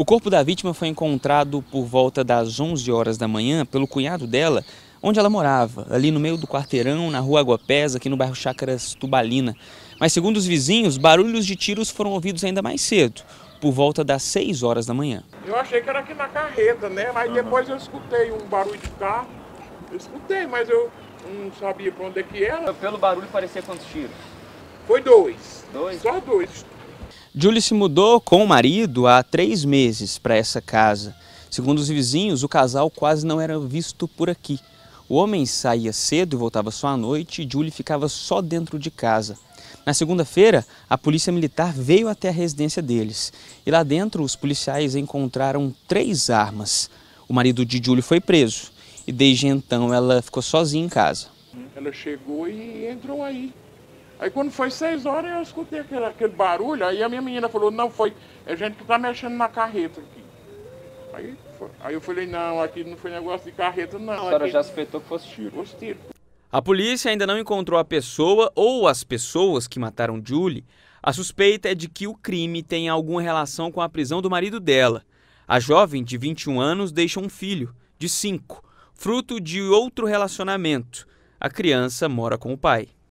O corpo da vítima foi encontrado por volta das 11 horas da manhã pelo cunhado dela, onde ela morava, ali no meio do quarteirão, na rua Água Pesa, aqui no bairro Chácaras Tubalina. Mas segundo os vizinhos, barulhos de tiros foram ouvidos ainda mais cedo, por volta das 6 horas da manhã. Eu achei que era aqui na carreta, né? Mas depois eu escutei um barulho de carro. Eu escutei, mas eu não sabia para onde é que era. Pelo barulho parecia quantos tiros? Foi dois. Dois? Só dois. Julie se mudou com o marido há três meses para essa casa. Segundo os vizinhos, o casal quase não era visto por aqui. O homem saía cedo e voltava só à noite e Julie ficava só dentro de casa. Na segunda-feira, a polícia militar veio até a residência deles e lá dentro os policiais encontraram três armas. O marido de Julie foi preso e desde então ela ficou sozinha em casa. Ela chegou e entrou aí. Aí quando foi seis horas eu escutei aquele, aquele barulho, aí a minha menina falou, não, foi é gente que tá mexendo na carreta aqui. Aí, foi, aí eu falei, não, aqui não foi negócio de carreta, não. A senhora aqui, já suspeitou que fosse tiro? Fosse tiro. A polícia ainda não encontrou a pessoa ou as pessoas que mataram Julie. A suspeita é de que o crime tem alguma relação com a prisão do marido dela. A jovem, de 21 anos, deixa um filho, de 5, fruto de outro relacionamento. A criança mora com o pai.